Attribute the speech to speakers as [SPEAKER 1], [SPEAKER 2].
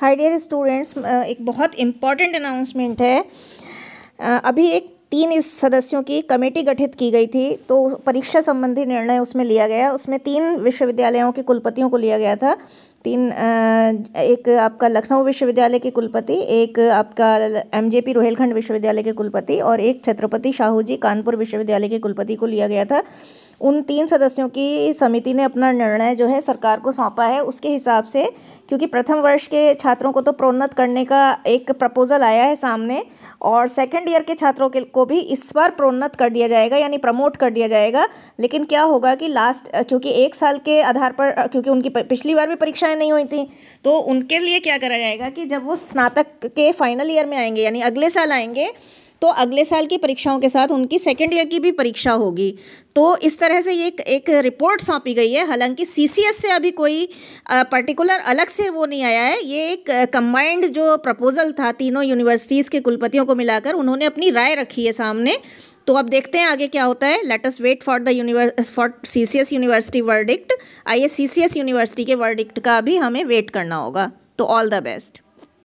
[SPEAKER 1] high dear students एक बहुत important announcement है अभी एक तीन इस सदस्यों की कमेटी गठित की गई थी तो परीक्षा संबंधी निर्णय उसमें लिया गया उसमें तीन विश्वविद्यालयों के कुलपतियों को लिया गया था तीन एक आपका लखनऊ विश्वविद्यालय के कुलपति एक आपका एमजेपी रोहिलखंड विश्वविद्यालय के कुलपति और एक छत्रपति शाहू जी कानपुर विश्वविद्यालय के कुलपति को लिया गया था उन तीन सदस्यों की समिति ने अपना निर्णय जो है सरकार को सौंपा है उसके हिसाब से क्योंकि प्रथम वर्ष के छात्रों को तो प्रोन्नत करने का एक प्रपोज़ल आया है सामने और सेकेंड ईयर के छात्रों के को भी इस बार प्रोन्नत कर दिया जाएगा यानी प्रमोट कर दिया जाएगा लेकिन क्या होगा कि लास्ट क्योंकि एक साल के आधार पर क्योंकि उनकी पिछली बार भी परीक्षाएं नहीं हुई थी तो उनके लिए क्या करा जाएगा कि जब वो स्नातक के फाइनल ईयर में आएंगे यानी अगले साल आएंगे तो अगले साल की परीक्षाओं के साथ उनकी सेकेंड ईयर की भी परीक्षा होगी तो इस तरह से ये एक रिपोर्ट सौंपी गई है हालांकि सी से अभी कोई पर्टिकुलर अलग से वो नहीं आया है ये एक कम्बाइंड जो प्रपोजल था तीनों यूनिवर्सिटीज़ के कुलपतियों को मिलाकर उन्होंने अपनी राय रखी है सामने तो अब देखते हैं आगे क्या होता है let us wait for the universe for C C S university verdict आइए सी सी एस यूनिवर्सिटी के वर्डिक्ट का भी हमें वेट करना होगा तो ऑल द बेस्ट